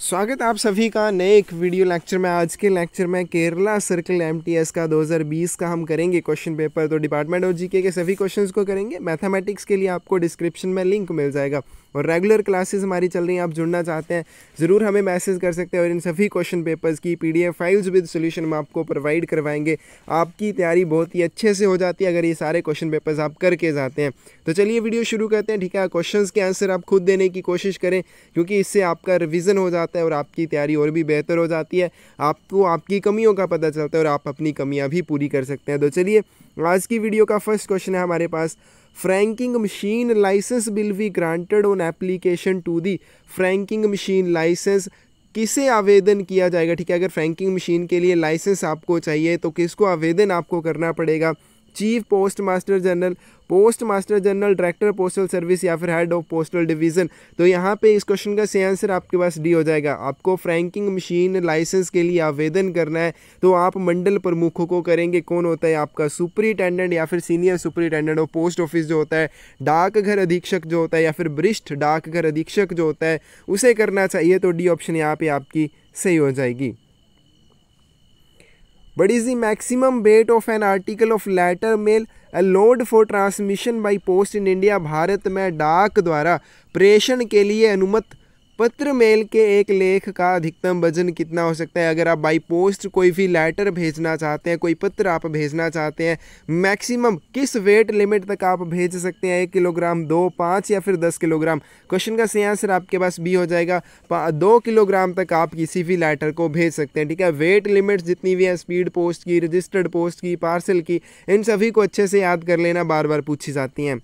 स्वागत आप सभी का नए एक वीडियो लेक्चर में आज के लेक्चर में केरला सर्कल एमटीएस का 2020 का हम करेंगे क्वेश्चन पेपर तो डिपार्टमेंट ऑफ जीके के सभी क्वेश्चंस को करेंगे मैथमेटिक्स के लिए आपको डिस्क्रिप्शन में लिंक मिल जाएगा और रेगुलर क्लासेस हमारी चल रही हैं आप जुड़ना चाहते हैं ज़रूर हमें मैसेज कर सकते हैं और इन सभी क्वेश्चन पेपर्स की पी फाइल्स विद सोल्यूशन हम आपको प्रोवाइड करवाएंगे आपकी तैयारी बहुत ही अच्छे से हो जाती है अगर ये सारे क्वेश्चन पेपर्स आप करके जाते हैं तो चलिए वीडियो शुरू करते हैं ठीक है क्वेश्चन के आंसर आप खुद देने की कोशिश करें क्योंकि इससे आपका रिविज़न हो जाता जाता है और आपकी तैयारी और भी बेहतर हो जाती है आपको आपकी कमियों का पता चलता है और आप अपनी कमियाँ भी पूरी कर सकते हैं तो चलिए आज की वीडियो का फर्स्ट क्वेश्चन है हमारे पास franking machine licence will be granted on application to the franking machine licence किसे आवेदन किया जाएगा ठीक है अगर फ्रैंकिंग मशीन के लिए लाइसेंस आपको चाहिए तो किसको आवेदन आपको करना पड़ेगा chief postmaster general postmaster general director postal service या फिर हेड ऑफ पोस्टल डिवीजन तो यहाँ पे इस क्वेश्चन का सही आंसर आपके पास डी हो जाएगा आपको फ्रैंकिंग मशीन लाइसेंस के लिए आवेदन करना है तो आप मंडल प्रमुखों को करेंगे कौन होता है आपका सुपरिटेंडेंट या फिर senior superintendent of post office जो होता है डाकघर अधीक्षक जो होता है या फिर वरिष्ठ डाकघर अधीक्षक जो होता है उसे करना चाहिए तो डी ऑप्शन यहाँ पर आपकी सही हो जाएगी but is the maximum weight of an article of letter mail allowed for transmission by post in India Bharat में डाक द्वारा प्रेषण के लिए अनुमत पत्र मेल के एक लेख का अधिकतम वजन कितना हो सकता है अगर आप बाई पोस्ट कोई भी लेटर भेजना चाहते हैं कोई पत्र आप भेजना चाहते हैं मैक्सिमम किस वेट लिमिट तक आप भेज सकते हैं एक किलोग्राम दो पाँच या फिर दस किलोग्राम क्वेश्चन का सही आंसर आपके पास बी हो जाएगा दो किलोग्राम तक आप किसी भी लेटर को भेज सकते हैं ठीक है वेट लिमिट जितनी भी है स्पीड पोस्ट की रजिस्टर्ड पोस्ट की पार्सल की इन सभी को अच्छे से याद कर लेना बार बार पूछी जाती हैं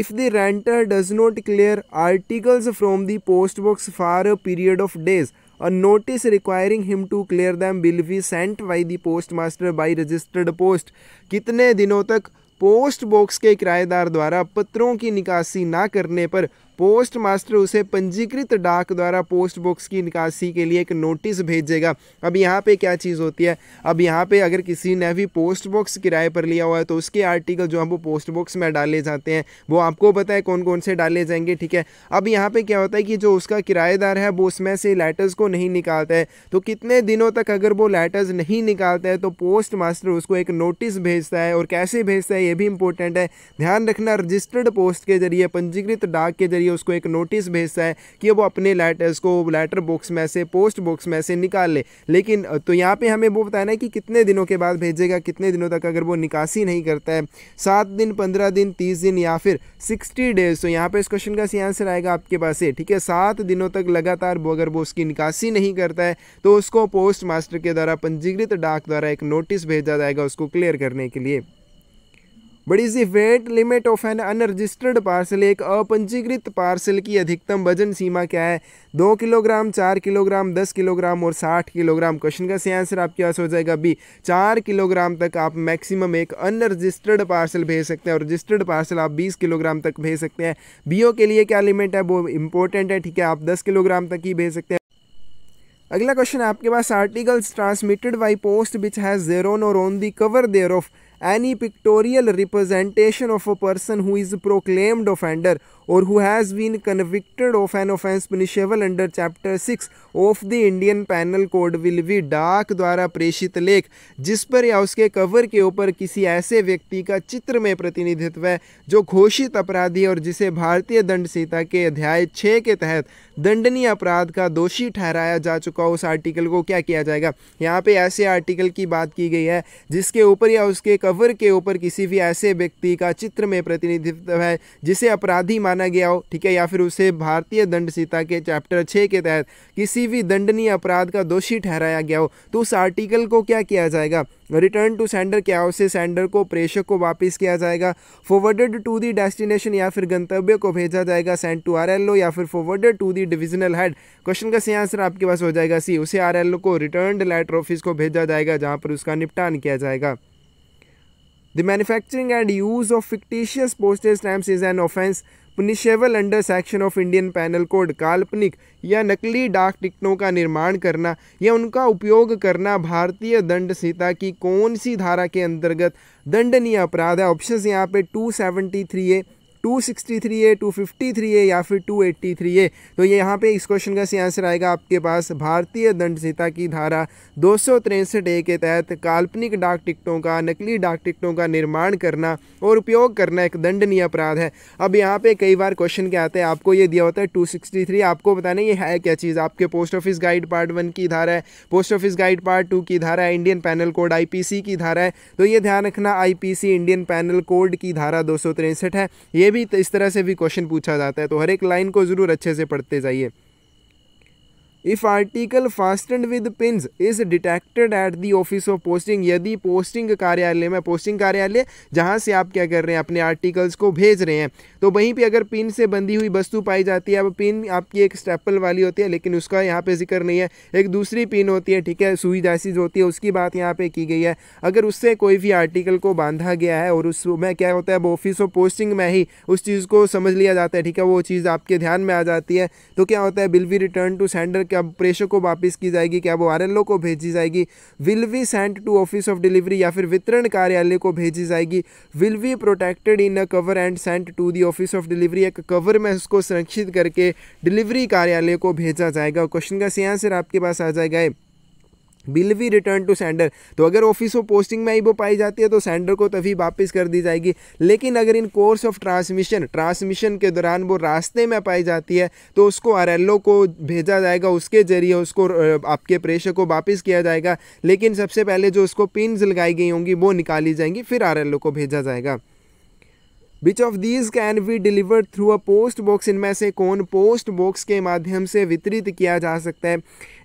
if the renter does not clear articles from the postbox for a period of days a notice requiring him to clear them will be sent by the postmaster by registered post कितने दिनों तक post box के किराएदार द्वारा पत्रों की निकासी ना करने पर पोस्ट मास्टर उसे पंजीकृत डाक द्वारा पोस्ट बॉक्स की निकासी के लिए एक नोटिस भेजेगा अब यहाँ पे क्या चीज़ होती है अब यहाँ पे अगर किसी ने भी पोस्ट बॉक्स किराए पर लिया हुआ है तो उसके आर्टिकल जो हम वो पोस्ट बॉक्स में डाले जाते हैं वो आपको पता है कौन कौन से डाले जाएंगे ठीक है अब यहाँ पे क्या होता है कि जो उसका किराएदार है वो उसमें से लेटर्स को नहीं निकालता है तो कितने दिनों तक अगर वो लेटर्स नहीं निकालता है तो पोस्ट मास्टर उसको एक नोटिस भेजता है और कैसे भेजता है ये भी इंपॉर्टेंट है ध्यान रखना रजिस्टर्ड पोस्ट के जरिए पंजीकृत डाक के जरिए रही है उसको एक नोटिस भेजता है कि वो अपने लेटर्स को लेटर बॉक्स में से पोस्ट बॉक्स में से निकाल ले लेकिन तो यहाँ पे हमें वो बताना है कि कितने दिनों के बाद भेजेगा कितने दिनों तक अगर वो निकासी नहीं करता है सात दिन पंद्रह दिन तीस दिन या फिर सिक्सटी डेज तो यहाँ पर इस क्वेश्चन का सी आंसर आएगा आपके पास से ठीक है सात दिनों तक लगातार वो अगर वो उसकी निकासी नहीं करता है तो उसको पोस्ट मास्टर के द्वारा पंजीकृत डाक द्वारा एक नोटिस भेजा जाएगा उसको क्लियर करने के लिए but is the weight limit of an unregistered parcel एक अपंजीकृत पार्सल की अधिकतम वजन सीमा क्या है दो किलोग्राम चार किलोग्राम दस किलोग्राम और साठ किलोग्राम क्वेश्चन का सही आंसर आपके पास हो जाएगा बी चार किलोग्राम तक आप मैक्सिमम एक अनरजिस्टर्ड पार्सल भेज सकते हैं और रजिस्टर्ड पार्सल आप बीस किलोग्राम तक भेज सकते हैं बीओ के लिए क्या लिमिट है वो इंपॉर्टेंट है ठीक है आप दस किलोग्राम तक ही भेज सकते हैं अगला क्वेश्चन आपके पास articles transmitted by post which has thereon or on the cover thereof any pictorial representation of a person who is proclaimed offender or who has been convicted of an offence punishable under chapter six of the Indian penal code will be डाक द्वारा प्रेषित लेख जिस पर या उसके cover के ऊपर किसी ऐसे व्यक्ति का चित्र में प्रतिनिधित्व है जो घोषित अपराधी और जिसे भारतीय दंड संहिता के अध्याय छः के तहत दंडनीय अपराध का दोषी ठहराया जा चुका उस आर्टिकल को क्या किया जाएगा यहाँ पे ऐसे आर्टिकल की बात की गई है जिसके ऊपर या उसके कवर के ऊपर किसी भी ऐसे व्यक्ति का चित्र में प्रतिनिधित्व है जिसे अपराधी माना गया हो ठीक है या फिर उसे भारतीय दंड संहिता के चैप्टर छः के तहत किसी भी दंडनीय अपराध का दोषी ठहराया गया हो तो उस आर्टिकल को क्या किया जाएगा रिटर्न टू सेंडर क्या उसे सेंडर को प्रेषक को वापस किया जाएगा फॉरवर्डेड टू दी डेस्टिनेशन या फिर गंतव्य को भेजा जाएगा सेंड टू आर या फिर forwarded to the divisional head question का सही आंसर आपके पास हो जाएगा सी उसे आर को रिटर्न लेटर ऑफिस को भेजा जाएगा जहाँ पर उसका निपटान किया जाएगा the manufacturing and use of fictitious postage stamp is an offence punishable under section of Indian penal code काल्पनिक या नकली डाक टिकटों का निर्माण करना या उनका उपयोग करना भारतीय दंड संहिता की कौन सी धारा के अंतर्गत दंडनीय अपराध है ऑप्शन यहाँ पे two seventy three A three A या फिर ए तो ये यहाँ पे इस क्वेश्चन का सही आंसर आएगा आपके पास भारतीय दंड संहिता की धारा दो ए के तहत काल्पनिक डाक टिकटों का नकली डाक टिकटों का निर्माण करना और उपयोग करना एक दंडनीय अपराध है अब यहाँ पे कई बार क्वेश्चन क्या आते हैं आपको ये दिया होता है थ्री आपको बताना ये है क्या चीज़ आपके post office guide part one की धारा है post office guide part two की धारा है इंडियन पैनल कोड आई की धारा है तो ये ध्यान रखना आई इंडियन पैनल कोड की धारा दो है ये भी इस तरह से भी क्वेश्चन पूछा जाता है तो हर एक लाइन को ज़रूर अच्छे से पढ़ते जाइए if article fastened with pin is detected at the office of posting यदि पोस्टिंग कार्यालय में पोस्टिंग कार्यालय जहाँ से आप क्या कर रहे हैं अपने आर्टिकल्स को भेज रहे हैं तो वहीं पर अगर पिन से बंधी हुई वस्तु पाई जाती है अब पिन आपकी एक स्टेपल वाली होती है लेकिन उसका यहाँ पे जिक्र नहीं है एक दूसरी पिन होती है ठीक है सुई जैसी जो होती है उसकी बात यहाँ पे की गई है अगर उससे कोई भी आर्टिकल को बांधा गया है और उसमें क्या होता है अब ऑफिस ऑफ पोस्टिंग में ही उस चीज़ को समझ लिया जाता है ठीक है वो चीज़ आपके ध्यान में आ जाती है तो क्या होता है will be return to sender क्या प्रेषक को वापस की जाएगी क्या वो आर को भेजी जाएगी will be sent to office of delivery या फिर वितरण कार्यालय को भेजी जाएगी will be protected in a cover and sent to the office of delivery एक कवर में उसको संरक्षित करके डिलीवरी कार्यालय को भेजा जाएगा क्वेश्चन का सी आंसर आपके पास आ जाएगा बिल भी रिटर्न टू सेंडर तो अगर ऑफिस ऑफ पोस्टिंग में ही वो पाई जाती है तो सेंडर को तभी वापस कर दी जाएगी लेकिन अगर in course of transmission transmission के दौरान वो रास्ते में पाई जाती है तो उसको आर को भेजा जाएगा उसके जरिए उसको आपके प्रेशर को वापस किया जाएगा लेकिन सबसे पहले जो उसको पिन लगाई गई होंगी वो निकाली जाएंगी फिर आर को भेजा जाएगा which of these can be delivered through a post box इनमें से कौन पोस्ट बॉक्स के माध्यम से वितरित किया जा सकता है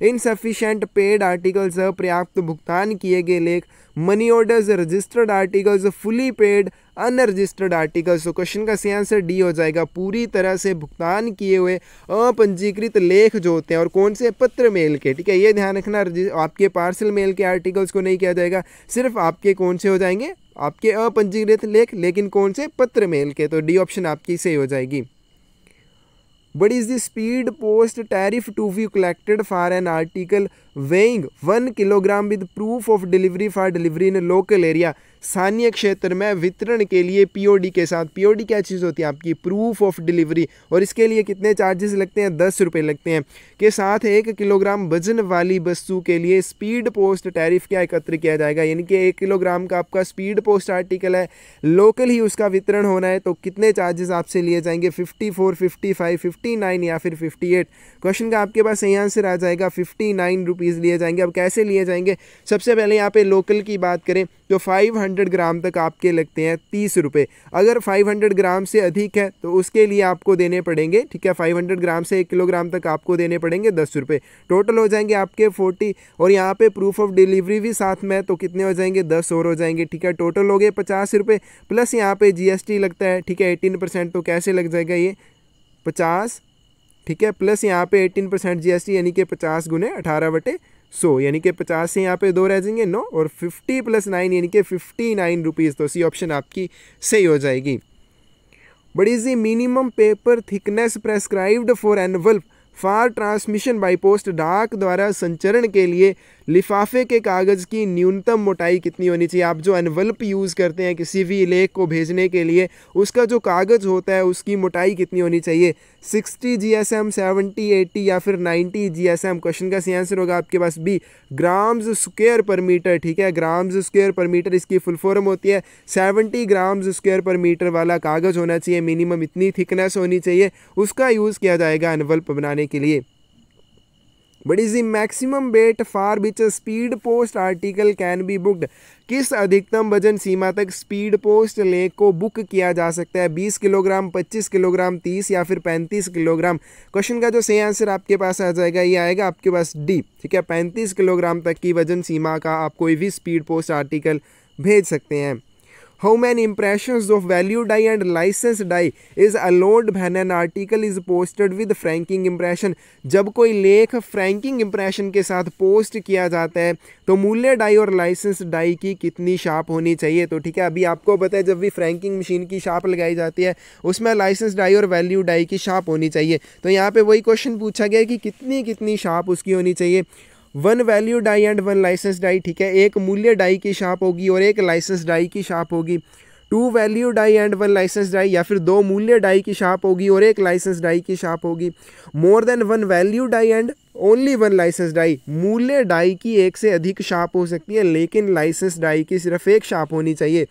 इनसफिशेंट पेड आर्टिकल्स अपर्याप्त भुगतान किए गए लेख money orders registered articles fully paid unregistered articles तो क्वेश्चन का सही आंसर डी हो जाएगा पूरी तरह से भुगतान किए हुए अपंजीकृत लेख जो होते हैं और कौन से पत्र मेल के ठीक है ये ध्यान रखना आपके पार्सल मेल के आर्टिकल्स को नहीं किया जाएगा सिर्फ आपके कौन से हो जाएंगे आपके अपंजीकृत लेख लेकिन कौन से पत्र मेल के तो डी ऑप्शन आपकी सही हो जाएगी what is the speed post tariff to be collected for an article weighing one kilogram with proof of delivery for delivery in local area स्थानीय क्षेत्र में वितरण के लिए पीओडी के साथ पीओडी क्या चीज़ होती है आपकी प्रूफ ऑफ डिलीवरी और इसके लिए कितने चार्जेस लगते हैं दस रुपये लगते हैं के साथ एक किलोग्राम वजन वाली वस्तु के लिए स्पीड पोस्ट टैरिफ क्या एकत्र किया जाएगा यानी कि एक किलोग्राम का आपका स्पीड पोस्ट आर्टिकल है लोकल ही उसका वितरण होना है तो कितने चार्जेस आपसे लिए जाएंगे fifty four fifty five fifty nine या फिर फिफ्टी एट क्वेश्चन का आपके पास सही आंसर आ जाएगा फिफ्टी नाइन रुपीज़ लिए जाएंगे अब कैसे लिए जाएंगे सबसे पहले यहाँ पे लोकल की बात करें तो फाइव 500 ग्राम तक आपके लगते हैं तीस रुपये अगर फाइव हंड्रेड ग्राम से अधिक है तो उसके लिए आपको देने पड़ेंगे ठीक है फाइव हंड्रेड ग्राम से एक किलोग्राम तक आपको देने पड़ेंगे दस रुपये टोटल हो जाएंगे आपके फोर्टी और यहाँ पे प्रूफ ऑफ डिलीवरी भी साथ में है तो कितने हो जाएंगे दस और हो जाएंगे ठीक है टोटल हो गए पचास प्लस यहाँ पे जी लगता है ठीक है एटीन परसेंट तो कैसे लग जाएगा ये पचास ठीक है प्लस यहाँ पे एटीन परसेंट जी यानी कि पचास गुने अठारह बटे सो so, यानी कि पचास से यहाँ पे दो रह जाएंगे नो और फिफ्टी प्लस नाइन यानी कि फिफ्टी नाइन रुपीज़ तो सी ऑप्शन आपकी सही हो जाएगी but is the minimum paper thickness prescribed for envelope for transmission by post डाक द्वारा संचरण के लिए लिफाफे के कागज़ की न्यूनतम मोटाई कितनी होनी चाहिए आप जो एनवल्प यूज़ करते हैं किसी भी लेख को भेजने के लिए उसका जो कागज़ होता है उसकी मोटाई कितनी होनी चाहिए sixty G S M seventy eighty या फिर ninety G S M question का सही आंसर होगा आपके पास B grams square per metre ठीक है ग्राम्स स्क्वेयर पर मीटर इसकी फुल फॉर्म होती है seventy grams square per metre वाला कागज़ होना चाहिए मिनिमम इतनी थिकनेस होनी चाहिए उसका यूज़ किया जाएगा एनवल्प बनाने के लिए but is the maximum weight for which speed post article can be booked किस अधिकतम वजन सीमा तक स्पीड पोस्ट लेख को बुक किया जा सकता है 20 किलोग्राम 25 किलोग्राम 30 या फिर 35 किलोग्राम क्वेश्चन का जो सही आंसर आपके पास आ जाएगा ये आएगा आपके पास डी ठीक है 35 किलोग्राम तक की वजन सीमा का आप कोई भी स्पीड पोस्ट आर्टिकल भेज सकते हैं how many impressions of value die and license die is allowed when an article is posted with franking impression जब कोई लेख franking impression के साथ पोस्ट किया जाता है तो मूल्य डाई और लाइसेंस डाई की कितनी शाप होनी चाहिए तो ठीक है अभी आपको पता है जब भी फ्रैंकिंग मशीन की शाप लगाई जाती है उसमें लाइसेंस डाई और वैल्यू डाई की शाप होनी चाहिए तो यहाँ पे वही क्वेश्चन पूछा गया कि कितनी कितनी शाप उसकी होनी चाहिए one value die and one licence die ठीक है एक मूल्य डाई की शाप होगी और एक लाइसेंस डाई की शाप होगी two value die and one licence die या फिर दो मूल्य डाई की शाप होगी और एक लाइसेंस डाई की शाप होगी more than one value die and only one licence die मूल्य डाई की एक से अधिक शाप हो सकती है लेकिन लाइसेंस डाई की सिर्फ एक शाप होनी चाहिए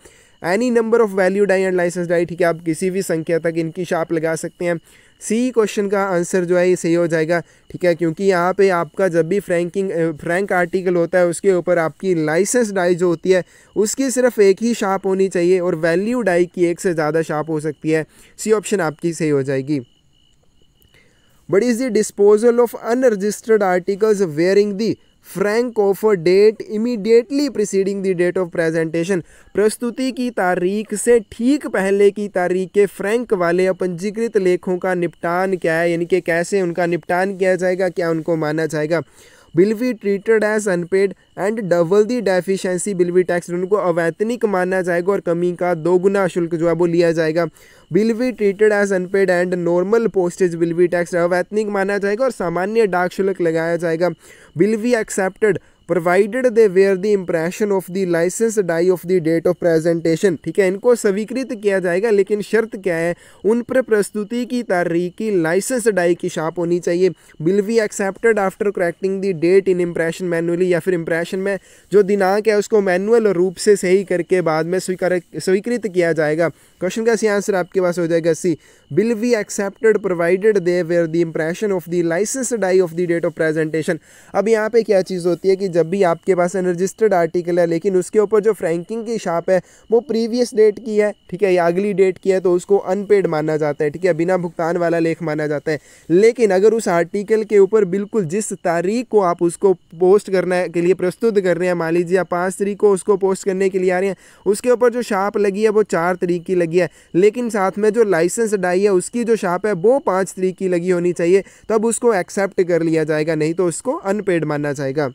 any number of value die and licence die ठीक है आप किसी भी संख्या तक इनकी शाप लगा सकते हैं सी क्वेश्चन का आंसर जो है ये सही हो जाएगा ठीक है क्योंकि यहाँ पे आपका जब भी फ्रैंकिंग फ्रैंक आर्टिकल होता है उसके ऊपर आपकी लाइसेंस डाई जो होती है उसकी सिर्फ एक ही शाप होनी चाहिए और वैल्यू डाई की एक से ज़्यादा शाप हो सकती है सी ऑप्शन आपकी सही हो जाएगी but is the disposal of unregistered articles bearing the frank of a date immediately preceding the date of presentation प्रस्तुति की तारीख से ठीक पहले की तारीख के फ्रैंक वाले अपंजीकृत लेखों का निपटान क्या है यानी कि कैसे उनका निपटान किया जाएगा क्या उनको माना जाएगा will be treated as unpaid and double the deficiency will be tax उनको अवैतनिक माना जाएगा और कमी का दोगुना शुल्क जो है वो लिया जाएगा will be treated as unpaid and normal postage will be tax अवैतनिक माना जाएगा और सामान्य डाक शुल्क लगाया जाएगा will be accepted provided they bear the impression of the licence die of the date of presentation ठीक है इनको स्वीकृत किया जाएगा लेकिन शर्त क्या है उन पर प्रस्तुति की तारीख की लाइसेंस डाई की छाप होनी चाहिए will be accepted after correcting the date in impression manually या फिर इम्प्रेशन में जो दिनांक है उसको मैनुअल रूप से सही करके बाद में स्वीकार स्वीकृत किया जाएगा क्वेश्चन का सी आंसर आपके पास हो जाएगा सी will be accepted provided they were the impression of the licensed eye of the date of presentation अब यहाँ पे क्या चीज़ होती है कि जब भी आपके पास अनरजिस्टर्ड आर्टिकल है लेकिन उसके ऊपर जो फ्रैंकिंग की शाप है वो प्रीवियस डेट की है ठीक है या अगली डेट की है तो उसको अनपेड माना जाता है ठीक है बिना भुगतान वाला लेख माना जाता है लेकिन अगर उस आर्टिकल के ऊपर बिल्कुल जिस तारीख को आप उसको पोस्ट करने के लिए प्रस्तुत कर रहे हैं मान लीजिए आप पाँच तारीख को उसको पोस्ट करने के लिए आ रहे हैं उसके ऊपर जो शाप लगी है वो चार तारीख की लगी है लेकिन साथ में जो लाइसेंस डाई चाहिए उसकी जो शाप है वो पाँच तरीक की लगी होनी चाहिए तब उसको एक्सेप्ट कर लिया जाएगा नहीं तो उसको अनपेड माना जाएगा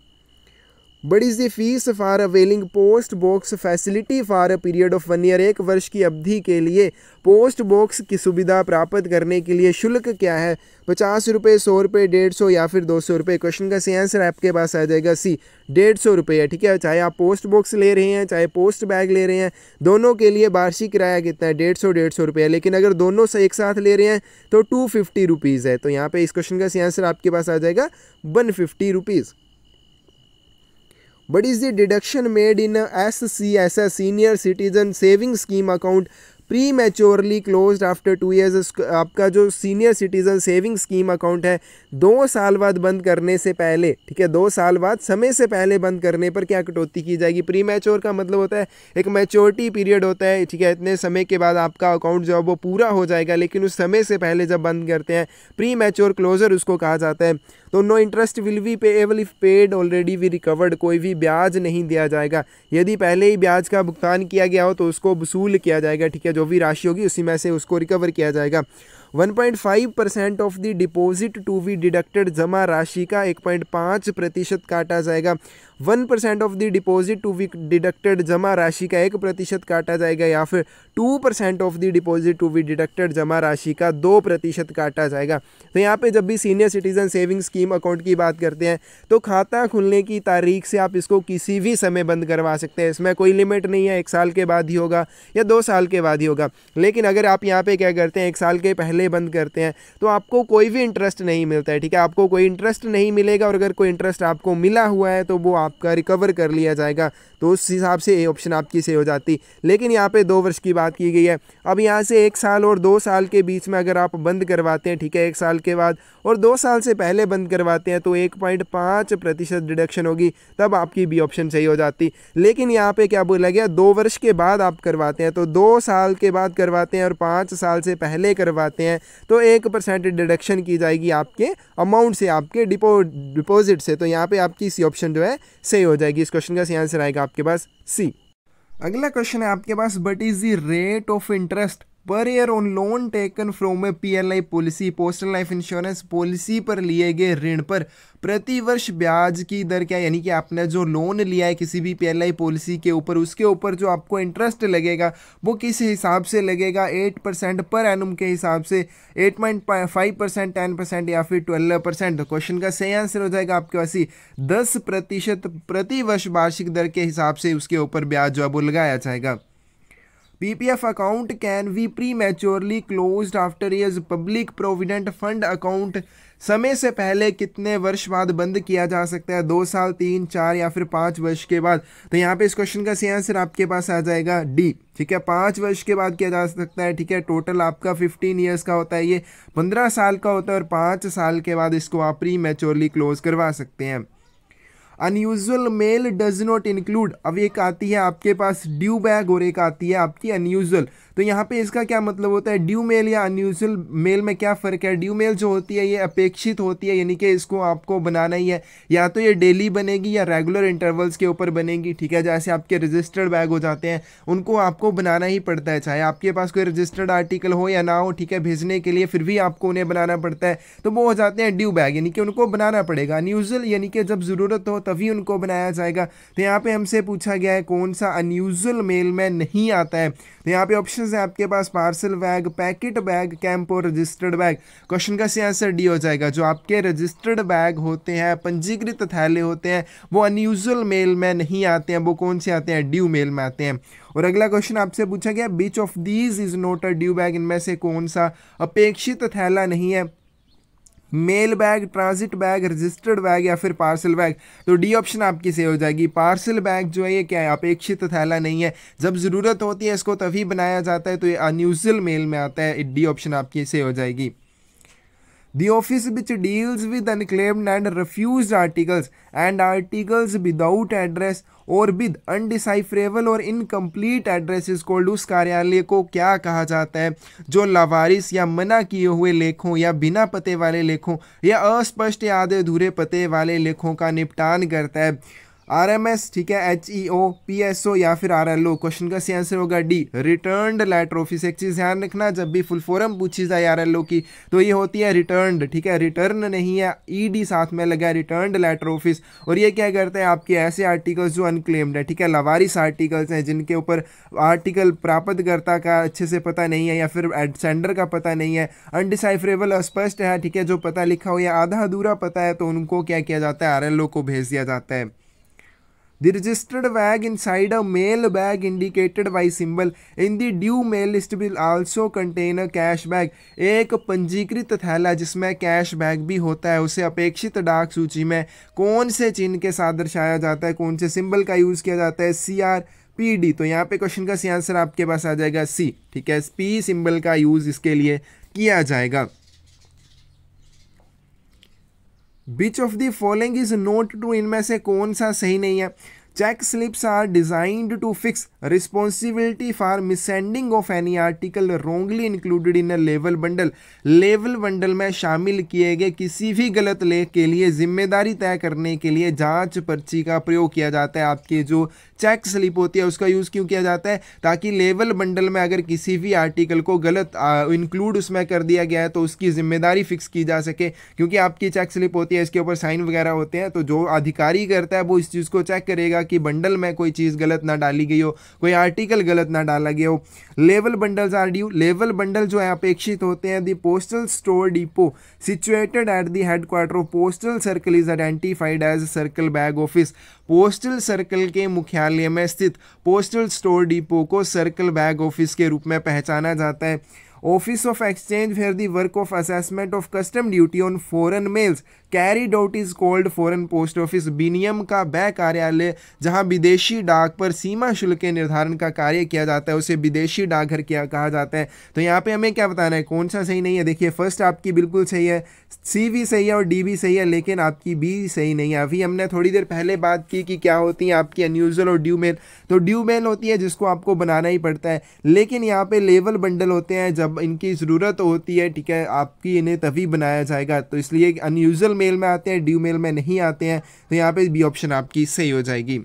but is the fees for availing post box facility for a period of one year एक वर्ष की अवधि के लिए पोस्ट बॉक्स की सुविधा प्राप्त करने के लिए शुल्क क्या है पचास रुपये सौ रुपये डेढ़ सौ या फिर दो सौ रुपये क्वेश्चन का सही आंसर आपके पास आ जाएगा सी डेढ़ सौ रुपये ठीक है चाहे आप पोस्ट बॉक्स ले रहे हैं चाहे पोस्ट बैग ले रहे हैं दोनों के लिए वार्षिक किराया कितना है डेढ़ सौ डेढ़ सौ रुपये लेकिन अगर दोनों से एक साथ ले रहे हैं तो टू फिफ्टी रुपीज़ है तो यहाँ पे इस क्वेश्चन का सही आंसर आपके पास आ जाएगा one fifty rupees But is the deduction made in a SCSS Senior Citizen Savings Scheme account prematurely close after two years आपका जो senior citizen saving scheme account है दो साल बाद बंद करने से पहले ठीक है दो साल बाद समय से पहले बंद करने पर क्या कटौती की जाएगी प्री मेच्योर का मतलब होता है एक मेच्योरिटी पीरियड होता है ठीक है इतने समय के बाद आपका अकाउंट जो है वो पूरा हो जाएगा लेकिन उस समय से पहले जब बंद करते हैं प्री मेच्योर क्लोजर उसको कहा जाता है तो no interest will be payable if paid already be recovered कोई भी ब्याज नहीं दिया जाएगा यदि पहले ही ब्याज का भुगतान किया गया हो तो उसको वसूल किया जाएगा ठीक है जो भी राशि होगी उसी में से उसको रिकवर किया जाएगा 1.5 percent of the deposit to be deducted जमा राशि का 1.5 प्रतिशत काटा जाएगा one percent of the deposit to be deducted जमा राशि का एक प्रतिशत काटा जाएगा या फिर two percent of the deposit to be deducted जमा राशि का दो प्रतिशत काटा जाएगा तो यहाँ पे जब भी senior citizen saving scheme account की बात करते हैं तो खाता खुलने की तारीख से आप इसको किसी भी समय बंद करवा सकते हैं इसमें कोई लिमिट नहीं है एक साल के बाद ही होगा या दो साल के बाद ही होगा लेकिन अगर आप यहाँ पर क्या करते हैं एक साल के पहले बंद करते हैं तो आपको कोई भी इंटरेस्ट नहीं मिलता है ठीक है आपको कोई इंटरेस्ट नहीं मिलेगा और अगर कोई इंटरेस्ट आपको मिला हुआ है तो वो आप आपका रिकवर कर लिया जाएगा तो उस हिसाब से ये ऑप्शन आपकी सही हो जाती लेकिन यहाँ पे दो वर्ष की बात की गई है अब यहाँ से एक साल और दो साल के बीच में अगर आप बंद करवाते हैं ठीक है एक साल के बाद और दो साल से पहले बंद करवाते हैं तो एक पॉइंट प्रतिशत डिडक्शन होगी तब आपकी बी ऑप्शन सही हो जाती लेकिन यहाँ पर क्या बोला गया दो वर्ष के बाद आप करवाते हैं तो दो साल के बाद करवाते हैं और पाँच साल से पहले करवाते हैं तो एक परसेंट डिडक्शन की जाएगी आपके अमाउंट से आपके डिपो डिपोजिट से तो यहाँ पे आपकी सी ऑप्शन जो है सही हो जाएगी इस क्वेश्चन का सही आंसर आएगा आपके पास सी अगला क्वेश्चन है आपके पास but is the rate of interest per year on loan taken from a PLI policy postal life insurance policy पर लिए गए ऋण पर प्रति वर्ष ब्याज की दर क्या यानी कि आपने जो लोन लिया है किसी भी पीएलआई पॉलिसी के ऊपर उसके ऊपर जो आपको इंटरेस्ट लगेगा वो किस हिसाब से लगेगा एट परसेंट पर एनम के हिसाब से eight point five percent ten percent या फिर ट्वेल्व परसेंट क्वेश्चन का सही आंसर हो जाएगा आपके पास ही दस प्रतिशत प्रतिवर्ष वार्षिक दर के हिसाब से उसके ऊपर ब्याज जो है वो लगाया जाएगा account can be prematurely close after his public provident fund account समय से पहले कितने वर्ष बाद बंद किया जा सकता है दो साल तीन चार या फिर पाँच वर्ष के बाद तो यहाँ पे इस क्वेश्चन का सही आंसर आपके पास आ जाएगा डी ठीक है पाँच वर्ष के बाद किया जा सकता है ठीक है टोटल आपका फिफ्टीन ईयर्स का होता है ये पंद्रह साल का होता है और पाँच साल के बाद इसको आप प्री मैच्योरली क्लोज करवा सकते हैं unusual mail does not include अब एक आती है आपके पास ड्यू बैग और एक आती है आपकी अनयूजल तो यहाँ पे इसका क्या मतलब होता है ड्यू मेल या अनयूजल मेल में क्या फ़र्क है ड्यू मेल जो होती है ये अपेक्षित होती है यानी कि इसको आपको बनाना ही है या तो ये डेली बनेगी या रेगुलर इंटरवल्स के ऊपर बनेगी ठीक है जैसे आपके रजिस्टर्ड बैग हो जाते हैं उनको आपको बनाना ही पड़ता है चाहे आपके पास कोई रजिस्टर्ड आर्टिकल हो या ना हो ठीक है भेजने के लिए फिर भी आपको उन्हें बनाना पड़ता है तो वो हो जाते हैं ड्यू बैग यानी कि उनको बनाना पड़ेगा अनयूजल यानी कि जब ज़रूरत हो तभी उनको बनाया जाएगा तो यहाँ पर हमसे पूछा गया है कौन सा अनयूजल मेल में नहीं आता है तो यहाँ पे ऑप्शन है आपके पास parcel bag packet bag camp और रजिस्टर्ड बैग क्वेश्चन का सी आंसर डी हो जाएगा जो आपके रजिस्टर्ड बैग होते हैं पंजीकृत थैले होते हैं वो अनयूजल मेल में नहीं आते हैं वो कौन से आते हैं ड्यू मेल में आते हैं और अगला क्वेश्चन आपसे पूछा गया which of these is not a due bag इनमें से कौन सा अपेक्षित थैला नहीं है mail bag transit bag registered bag या फिर पार्सल बैग तो डी ऑप्शन आपकी सही हो जाएगी पार्सल बैग जो है ये क्या है अपेक्षित थैला नहीं है जब ज़रूरत होती है इसको तभी बनाया जाता है तो ये अनयूजल मेल में आता है डी ऑप्शन आपकी सही हो जाएगी The office which deals with unclaimed and refused articles and articles without address or with undecipherable or incomplete address is cold उस कार्यालय को क्या कहा जाता है जो लावारिस या मना किए हुए लेखों या बिना पते वाले लेखों या अस्पष्ट या आधे अधूरे पते वाले लेखों का निपटान करता है आर एम एस ठीक है H E O P S O या फिर आर एल ओ क्वेश्चन का सही आंसर होगा डी रिटर्न लेटर ऑफिस एक चीज़ ध्यान रखना जब भी फुल फॉरम पूछी जाए आर एल ओ की तो ये होती है रिटर्न ठीक है रिटर्न नहीं है ई e डी साथ में लगा है रिटर्न लेटर ऑफिस और ये क्या करते हैं आपके ऐसे आर्टिकल्स जो अनक्लेम्ड है ठीक है लवारिस आर्टिकल्स हैं जिनके ऊपर आर्टिकल प्राप्तकर्ता का अच्छे से पता नहीं है या फिर सेंडर का पता नहीं है अनडिसाइफरेबल स्पष्ट है ठीक है जो पता लिखा हुआ या आधा अधूरा पता है तो उनको क्या किया जाता है आर एल ओ को भेज दिया जाता है The registered wag inside a mail bag indicated by symbol in the due mail list will also contain a cash bag. एक पंजीकृत थैला जिसमें कैश बैग भी होता है उसे अपेक्षित डाक सूची में कौन से चिन्ह के साथ दर्शाया जाता है कौन से सिंबल का यूज़ किया जाता है सी आर पी डी तो यहाँ पे क्वेश्चन का सी आंसर आपके पास आ जाएगा सी ठीक है पी सिंबल का यूज़ इसके लिए किया जाएगा which of the following is note to इनमें से कौन सा सही नहीं है check slips are designed to fix responsibility for मिसेंडिंग of any article Rongli included in a level bundle level bundle में शामिल किए गए किसी भी गलत लेख के लिए जिम्मेदारी तय करने के लिए जांच पर्ची का प्रयोग किया जाता है आपके जो चेक स्लिप होती है उसका यूज़ क्यों किया जाता है ताकि लेवल बंडल में अगर किसी भी आर्टिकल को गलत इंक्लूड उसमें कर दिया गया है तो उसकी जिम्मेदारी फिक्स की जा सके क्योंकि आपकी चेक स्लिप होती है इसके ऊपर साइन वगैरह होते हैं तो जो अधिकारी करता है वो इस चीज़ को चेक करेगा कि बंडल में कोई चीज़ गलत ना डाली गई हो कोई आर्टिकल गलत ना डाला गया हो level bundles are due level bundle जो है अपेक्षित होते हैं दी postal store depot situated at the headquarter of postal circle is identified as circle bag office postal circle के मुख्यालय में स्थित पोस्टल स्टोर डिपो को सर्कल बैग ऑफिस के रूप में पहचाना जाता है office of exchange where the work of assessment of custom duty on foreign mails carried out is called foreign post office बीनियम का बै कार्यालय जहां विदेशी डाक पर सीमा शुल्क के निर्धारण का कार्य किया जाता है उसे विदेशी डाकघर किया कहा जाता है तो यहाँ पे हमें क्या बताना है कौन सा सही नहीं है देखिए फर्स्ट आपकी बिल्कुल सही है सी भी सही है और डी भी सही है लेकिन आपकी बी सही नहीं है अभी हमने थोड़ी देर पहले बात की कि क्या होती है आपकी अनयूजल और ड्यू मेल तो ड्यू मेल होती है जिसको आपको बनाना ही पड़ता है लेकिन यहाँ पे लेवल बंडल होते हैं जब जब इनकी ज़रूरत होती है ठीक है आपकी इन्हें तभी बनाया जाएगा तो इसलिए अनयूजल मेल में आते हैं ड्यू मेल में नहीं आते हैं तो यहाँ पे बी ऑप्शन आपकी सही हो जाएगी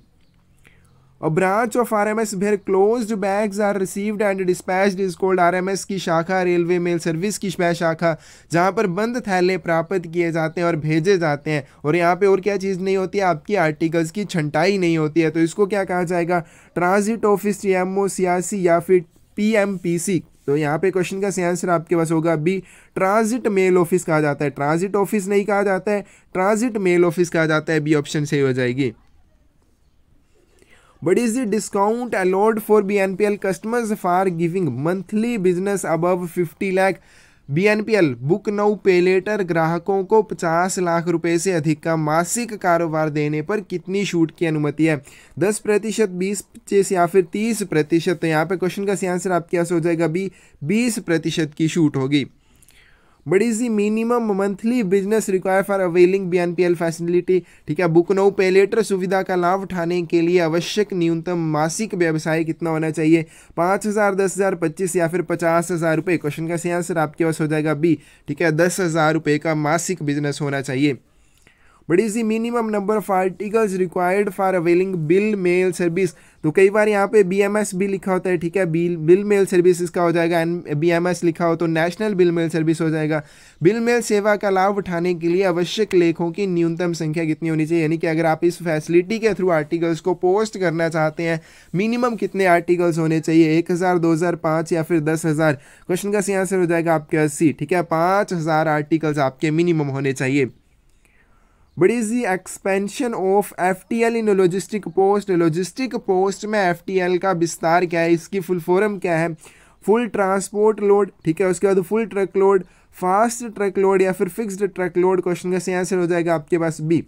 और branch of R M S where close bags are received and dispatch is called R M S की शाखा रेलवे मेल सर्विस की वह शाखा जहाँ पर बंद थैले प्राप्त किए जाते हैं और भेजे जाते हैं और यहाँ पे और क्या चीज़ नहीं होती है आपकी आर्टिकल्स की छंटाई नहीं होती है तो इसको क्या कहा जाएगा transit office T M O सियासी या फिर पी एम पी सी तो यहाँ पे क्वेश्चन का सही आंसर आपके पास होगा बी ट्रांजिट मेल ऑफिस कहा जाता है ट्रांजिट ऑफिस नहीं कहा जाता है ट्रांजिट मेल ऑफिस कहा जाता है बी ऑप्शन सही हो जाएगी what is the discount allowed for B N P L customers for giving monthly business above fifty lakh BNPL book now pay later ग्राहकों को 50 लाख रुपए से अधिक का मासिक कारोबार देने पर कितनी छूट की अनुमति है 10 प्रतिशत बीस पच्चीस या फिर 30 प्रतिशत तो यहाँ पे क्वेश्चन का सी आंसर आपके यहाँ से हो जाएगा बी 20 प्रतिशत की छूट होगी but is the minimum monthly business require for availing B N P L facility ठीक है बुक नो पेलेटर सुविधा का लाभ उठाने के लिए आवश्यक न्यूनतम मासिक व्यवसाय कितना होना चाहिए पाँच हज़ार दस हज़ार पच्चीस या फिर पचास हज़ार रुपये क्वेश्चन का सही आंसर आपके पास हो जाएगा बी ठीक है दस हज़ार रुपये का मासिक बिजनेस होना चाहिए but is the minimum number of articles required for availing bill mail service तो कई बार यहाँ पे बी भी लिखा होता है ठीक है बिल बिल मेल सर्विस इसका हो जाएगा एन बी लिखा हो तो नेशनल बिल मेल सर्विस हो जाएगा बिल मेल सेवा का लाभ उठाने के लिए आवश्यक लेखों की न्यूनतम संख्या कितनी होनी चाहिए यानी कि अगर आप इस फैसिलिटी के थ्रू आर्टिकल्स को पोस्ट करना चाहते हैं मिनिमम कितने आर्टिकल्स होने चाहिए एक हज़ार दो हज़ार पाँच या फिर दस हज़ार क्वेश्चन का सी आंसर हो जाएगा आपके अस्सी ठीक है पाँच हज़ार आर्टिकल्स आपके मिनिमम होने चाहिए but is the expansion of F T L in logistic post logistic post में एफ टी एल का विस्तार क्या है इसकी फुल फॉर्म क्या है फुल ट्रांसपोर्ट लोड ठीक है उसके बाद full truck load fast truck load या फिर फिक्स्ड ट्रक लोड क्वेश्चन का सही आंसर हो जाएगा आपके पास बी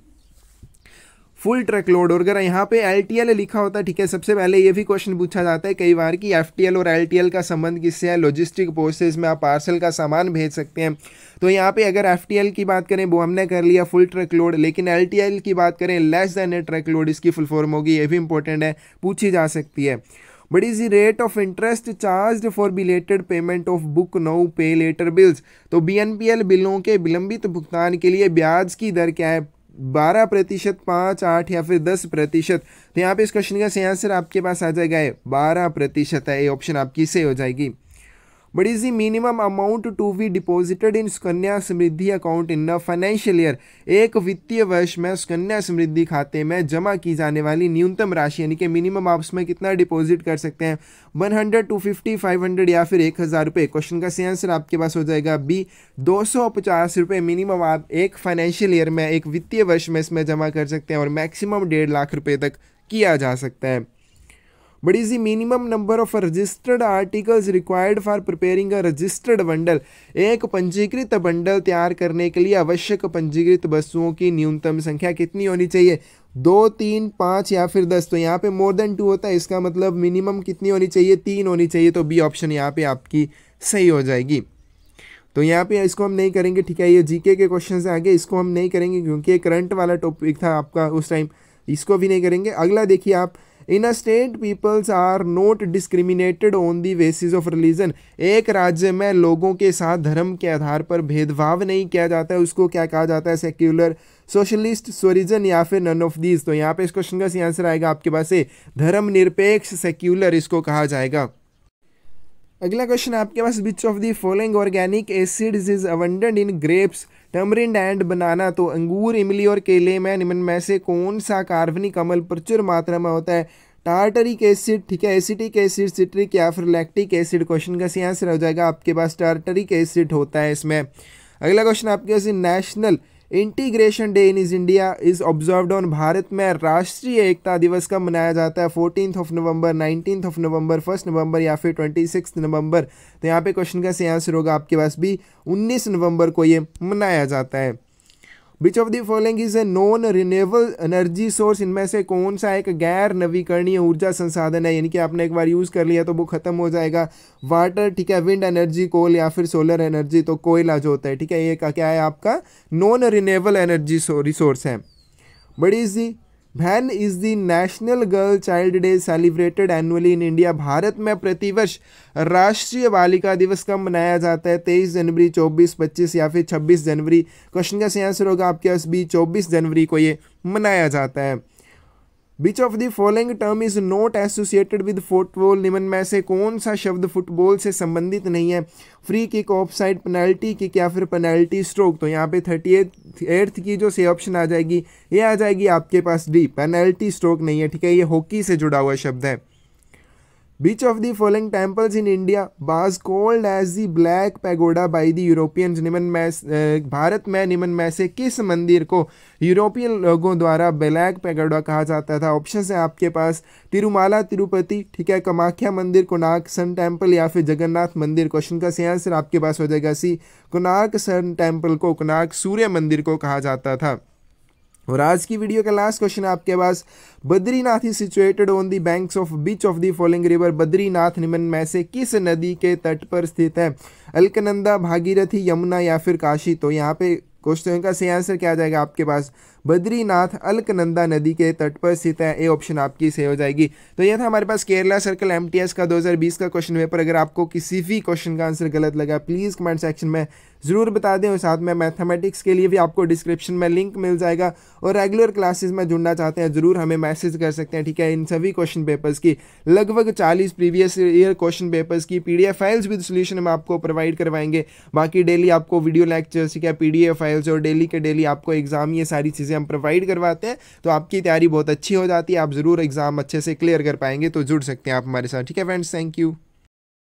फुल ट्रक लोड और अगर यहाँ पे एल टी एल लिखा होता है ठीक है सबसे पहले ये भी क्वेश्चन पूछा जाता है कई बार कि एफ टी एल और एल का संबंध किससे है लॉजिस्टिक पोस्ट से इसमें आप पार्सल का सामान भेज सकते हैं तो यहाँ पे अगर एफ की बात करें वो हमने कर लिया फुल ट्रक लोड लेकिन एल की बात करें less than a truck load इसकी फुल फॉर्म होगी ये भी इंपॉर्टेंट है पूछी जा सकती है but is rate of interest charge for belated payment of book now pay later bills तो बी बिलों के विलंबित भुगतान के लिए ब्याज की दर क्या है बारह प्रतिशत पाँच आठ या फिर दस प्रतिशत तो यहाँ पे इस क्वेश्चन का सही आंसर आपके पास आ जाएगा बारह प्रतिशत है ये ऑप्शन आपकी सही हो जाएगी but is the minimum amount to be deposited in Sukanya Samriddhi account in the financial year एक वित्तीय वर्ष में सुकन्या समृद्धि खाते में जमा की जाने वाली न्यूनतम राशि यानी कि मिनिमम आप उसमें कितना डिपॉजिट कर सकते हैं one hundred two fifty five hundred या फिर एक हज़ार रुपये क्वेश्चन का सही आंसर आपके पास हो जाएगा बी दो सौ पचास रुपये मिनिमम आप एक फाइनेंशियल ईयर में एक वित्तीय वर्ष में इसमें जमा कर सकते हैं और मैक्सिमम डेढ़ लाख रुपये तक किया जा सकता है but is the minimum number of registered articles required for preparing a registered bundle एक पंजीकृत बंडल तैयार करने के लिए आवश्यक पंजीकृत वस्तुओं की न्यूनतम संख्या कितनी होनी चाहिए दो तीन पाँच या फिर दस तो यहाँ पे मोर देन टू होता है इसका मतलब मिनिमम कितनी होनी चाहिए तीन होनी चाहिए तो बी ऑप्शन यहाँ पे आपकी सही हो जाएगी तो यहाँ पे इसको हम नहीं करेंगे ठीक है ये जीके के क्वेश्चन से आगे इसको हम नहीं करेंगे क्योंकि करंट वाला टॉपिक था आपका उस टाइम इसको भी नहीं करेंगे अगला देखिए आप in a state peoples are not discriminated on the basis of religion एक राज्य में लोगों के साथ धर्म के आधार पर भेदभाव नहीं किया जाता है उसको क्या कहा जाता है सेक्युलर सोशलिस्ट स्वरिजन या फिर नन ऑफ दीज तो यहाँ पे इस क्वेश्चन का सही आंसर आएगा आपके पास से धर्म निरपेक्ष सेक्युलर इसको कहा जाएगा अगला क्वेश्चन आपके पास which of the following organic acids is abundant in grapes tamarind and banana तो अंगूर इमली और केले में इनमें से कौन सा कार्बनिक अमल प्रचुर मात्रा में होता है टार्टरिक एसिड ठीक है एसिटिक एसिड सिट्रिक या फिर लैक्टिक एसिड क्वेश्चन का सही आंसर हो जाएगा आपके पास टार्टरिक एसिड होता है इसमें अगला क्वेश्चन आपके पास national integration day in is India is observe on Bharat में राष्ट्रीय एकता दिवस कब मनाया जाता है fourteen of November nineteen of November first November या फिर ट्वेंटी सिक्स नवंबर तो यहाँ पे क्वेश्चन का सही आंसर होगा आपके पास भी उन्नीस नवंबर को ये मनाया जाता है which of the following is a non renewable energy source इनमें से कौन सा एक गैर नवीकरणीय ऊर्जा संसाधन है यानी कि आपने एक बार यूज़ कर लिया तो वो खत्म हो जाएगा वाटर ठीक है विंड एनर्जी कोल या फिर सोलर एनर्जी तो कोयला जो होता है ठीक है ये क्या है आपका नॉन रिन्यूएबल एनर्जी रिसोर्स है बड़ी easy when is the national girl child day celebrated annually in India Bharat में प्रतिवर्ष राष्ट्रीय बालिका दिवस कब मनाया जाता है तेईस जनवरी चौबीस पच्चीस या फिर छब्बीस जनवरी क्वेश्चन का सही आंसर होगा आपके पास बी चौबीस जनवरी को ये मनाया जाता है which of the following term is not associated with football निम्न में से कौन सा शब्द फुटबॉल से संबंधित नहीं है free kick offside penalty kick या फिर पेनल्टी स्ट्रोक तो यहाँ पे थर्टी एथ की जो से ऑप्शन आ जाएगी ये आ जाएगी आपके पास डी पेनल्टी स्ट्रोक नहीं है ठीक है ये हॉकी से जुड़ा हुआ शब्द है Which of the following temples in India was called as the Black Pagoda by the Europeans? निमन में भारत में निमन में से किस मंदिर को यूरोपियन लोगों द्वारा ब्लैक पैगोडा कहा जाता था ऑप्शन है आपके पास तिरुमाला तिरुपति ठीक है कमाख्या मंदिर कोनाक सन टेम्पल या फिर जगन्नाथ मंदिर क्वेश्चन का सही आंसर आपके पास हो जाएगा सी कोनाक सन टेम्पल को कोनाक सूर्य मंदिर को कहा जाता था और आज की वीडियो का लास्ट क्वेश्चन है आपके पास Badrinath he situated on the banks of which of the following river Badrinath निम्न में से किस नदी के तट पर स्थित है अलकनंदा भागीरथी यमुना या फिर काशी तो यहाँ पे क्वेश्चन का सही आंसर क्या आ जाएगा आपके पास बद्रीनाथ अलकनंदा नदी के तट पर स्थित है ए ऑप्शन आपकी सही हो जाएगी तो यह था हमारे पास केरला सर्कल एम का 2020 का क्वेश्चन पेपर अगर आपको किसी भी क्वेश्चन का आंसर गलत लगा प्लीज़ कमेंट सेक्शन में ज़रूर बता दें और साथ में मैथमेटिक्स के लिए भी आपको डिस्क्रिप्शन में लिंक मिल जाएगा और रेगुलर क्लासेस में जुड़ना चाहते हैं ज़रूर हमें मैसेज कर सकते हैं ठीक है इन सभी क्वेश्चन पेपर्स की लगभग 40 प्रीवियस ईयर क्वेश्चन पेपर्स की पीडीएफ फाइल्स विद सोल्यूशन हम आपको प्रोवाइड करवाएंगे बाकी डेली आपको वीडियो लेक्चर्स ठीक है पी फाइल्स और डेली के डेली आपको एग्जाम ये सारी चीज़ें चीज़ें हम प्रोवाइड करवाते हैं तो आपकी तैयारी बहुत अच्छी हो जाती है आप ज़रूर एग्ज़ाम अच्छे से क्लियर कर पाएंगे तो जुड़ सकते हैं आप हमारे साथ ठीक है फ्रेंड्स थैंक यू